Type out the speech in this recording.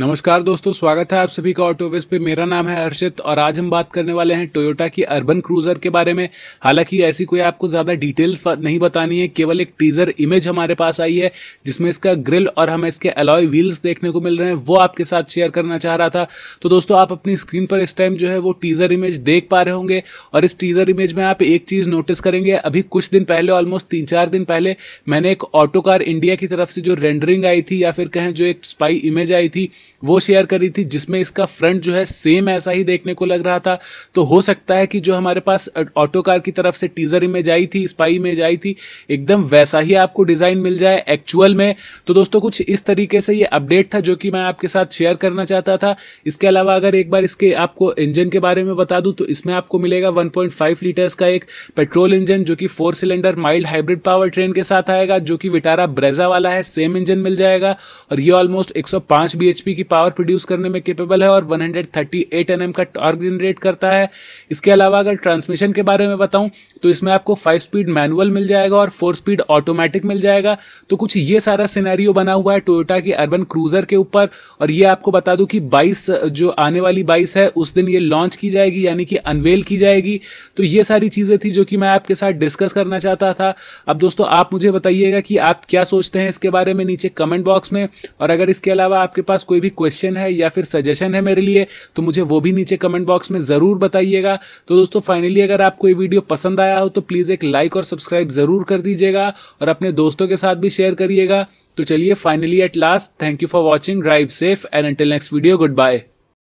नमस्कार दोस्तों स्वागत है आप सभी का ऑटोवेज पे मेरा नाम है हर्षित और आज हम बात करने वाले हैं टोयोटा की अर्बन क्रूजर के बारे में हालांकि ऐसी कोई आपको ज़्यादा डिटेल्स नहीं बतानी है केवल एक टीजर इमेज हमारे पास आई है जिसमें इसका ग्रिल और हमें इसके अलॉय व्हील्स देखने को मिल रहे हैं वो आपके साथ शेयर करना चाह रहा था तो दोस्तों आप अपनी स्क्रीन पर इस टाइम जो है वो टीजर इमेज देख पा रहे होंगे और इस टीजर इमेज में आप एक चीज़ नोटिस करेंगे अभी कुछ दिन पहले ऑलमोस्ट तीन चार दिन पहले मैंने एक ऑटो कार इंडिया की तरफ से जो रेंडरिंग आई थी या फिर कहें जो एक स्पाई इमेज आई थी वो शेयर करी थी जिसमें इसका फ्रंट जो है सेम ऐसा ही देखने को लग रहा था तो हो सकता है कि जो हमारे पास ऑटो कार की तरफ से टीजर इमेज आई थी स्पाई इमेज आई थी एकदम वैसा ही आपको डिज़ाइन मिल जाए एक्चुअल में तो दोस्तों कुछ इस तरीके से ये अपडेट था जो कि मैं आपके साथ शेयर करना चाहता था इसके अलावा अगर एक बार इसके आपको इंजन के बारे में बता दूँ तो इसमें आपको मिलेगा वन लीटर्स का एक पेट्रोल इंजन जो कि four cylinder mild hybrid power train के साथ आएगा जो कि विटारा ब्रेजा वाला है सेम इंजन मिल जाएगा और ये ऑलमोस्ट एक सौ एचपी की पावर प्रोड्यूस करने में केपेबल है और 138 हंड्रेड mm का टॉर्क जनरेट करता है इसके अलावा अगर ट्रांसमिशन के बारे में बताऊं तो इसमें आपको फाइव स्पीड मैनुअल मिल जाएगा और फोर स्पीड ऑटोमेटिक मिल जाएगा तो कुछ ये सारा सिनेरियो बना हुआ है टोयोटा की अर्बन क्रूजर के ऊपर और ये आपको बता दूं कि 22 जो आने वाली 22 है उस दिन ये लॉन्च की जाएगी यानी कि अनवेल की जाएगी तो ये सारी चीज़ें थी जो कि मैं आपके साथ डिस्कस करना चाहता था अब दोस्तों आप मुझे बताइएगा कि आप क्या सोचते हैं इसके बारे में नीचे कमेंट बॉक्स में और अगर इसके अलावा आपके पास कोई भी क्वेश्चन है या फिर सजेशन है मेरे लिए तो मुझे वो भी नीचे कमेंट बॉक्स में ज़रूर बताइएगा तो दोस्तों फाइनली अगर आपको ये वीडियो पसंद आया हो तो प्लीज़ एक लाइक और सब्सक्राइब ज़रूर कर दीजिएगा और अपने दोस्तों के साथ भी शेयर करिएगा तो चलिए finally at last thank you for watching drive safe and until next video good bye